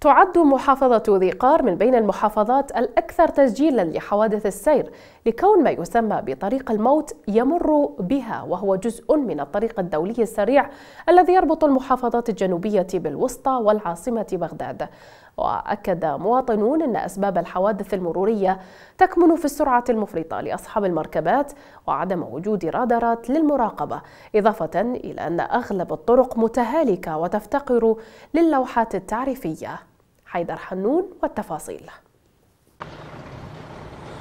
تعد محافظة ذي قار من بين المحافظات الأكثر تسجيلا لحوادث السير لكون ما يسمى بطريق الموت يمر بها وهو جزء من الطريق الدولي السريع الذي يربط المحافظات الجنوبية بالوسطى والعاصمة بغداد وأكد مواطنون أن أسباب الحوادث المرورية تكمن في السرعة المفرطة لأصحاب المركبات وعدم وجود رادارات للمراقبة إضافة إلى أن أغلب الطرق متهالكة وتفتقر للوحات التعريفية حيدر حنون والتفاصيل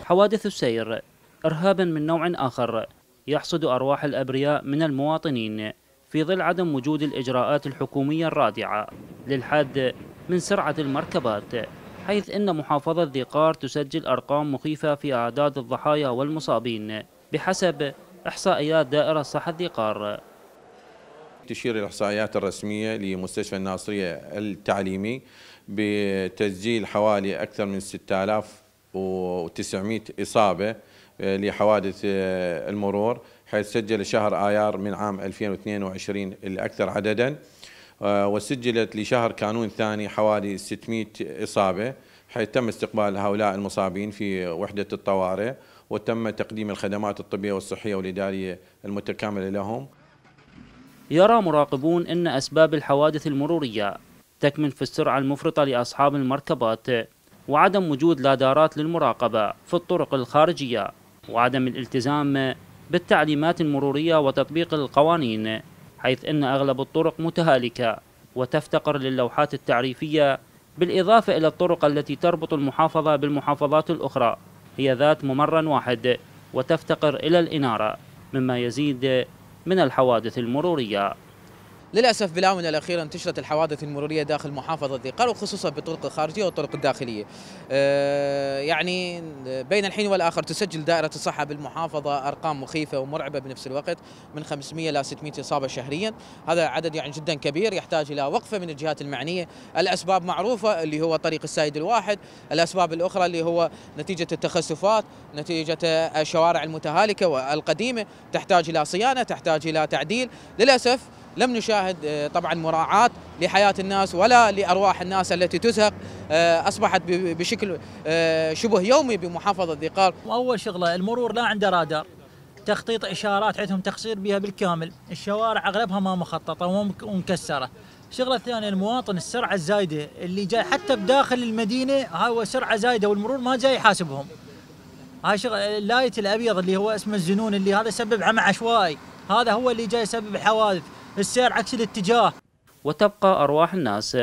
حوادث السير إرهاب من نوع آخر يحصد أرواح الأبرياء من المواطنين في ظل عدم وجود الإجراءات الحكومية الرادعة للحد من سرعة المركبات حيث أن محافظة ذي قار تسجل أرقام مخيفة في أعداد الضحايا والمصابين بحسب إحصائيات دائرة صحة ذي قار تشير الإحصائيات الرسمية لمستشفى الناصرية التعليمي بتسجيل حوالي أكثر من 6900 إصابة آه، لحوادث آه، المرور حيث سجل شهر آيار من عام 2022 الأكثر عدداً آه، وسجلت لشهر كانون ثاني حوالي 600 إصابة حيث تم استقبال هؤلاء المصابين في وحدة الطوارئ وتم تقديم الخدمات الطبية والصحية والإدارية المتكاملة لهم يرى مراقبون أن أسباب الحوادث المرورية تكمن في السرعة المفرطة لأصحاب المركبات وعدم وجود لادارات للمراقبة في الطرق الخارجية وعدم الالتزام بالتعليمات المرورية وتطبيق القوانين حيث أن أغلب الطرق متهالكة وتفتقر للوحات التعريفية بالإضافة إلى الطرق التي تربط المحافظة بالمحافظات الأخرى هي ذات ممر واحد وتفتقر إلى الإنارة مما يزيد من الحوادث المرورية للأسف بالآونة الأخيرة انتشرت الحوادث المرورية داخل محافظة ذي قار وخصوصا بالطرق الخارجية والطرق الداخلية آه، يعني آه، بين الحين والآخر تسجل دائرة الصحة بالمحافظة أرقام مخيفة ومرعبة بنفس الوقت من 500 إلى 600 إصابة شهريا هذا عدد يعني جدا كبير يحتاج إلى وقفة من الجهات المعنية الأسباب معروفة اللي هو طريق السايد الواحد الأسباب الأخرى اللي هو نتيجة التخسفات نتيجة الشوارع المتهالكة والقديمة تحتاج إلى صيانة تحتاج إلى تعديل للأسف لم نشاهد آه، طبعا مراعاة لحياة الناس ولا لأرواح الناس التي تزهق آه، أصبحت بشكل آه، شبه يومي بمحافظة ذقار أول شغلة المرور لا عنده رادار تخطيط إشارات عندهم تقصير بها بالكامل الشوارع أغلبها ما مخططة ومكسرة الشغله الثانيه المواطن السرعه الزايده اللي جاي حتى بداخل المدينه هاي هو سرعه زايده والمرور ما جاي يحاسبهم هاي شغلة اللايت الابيض اللي هو اسمه الزنون اللي هذا سبب عمى عشوائي هذا هو اللي جاي يسبب الحوادث السير عكس الاتجاه وتبقى أرواح الناس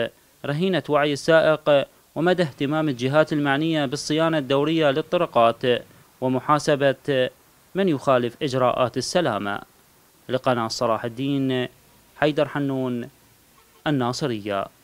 رهينة وعي السائق ومدى اهتمام الجهات المعنية بالصيانة الدورية للطرقات ومحاسبة من يخالف إجراءات السلامة لقناة صلاح الدين حيدر حنون الناصريه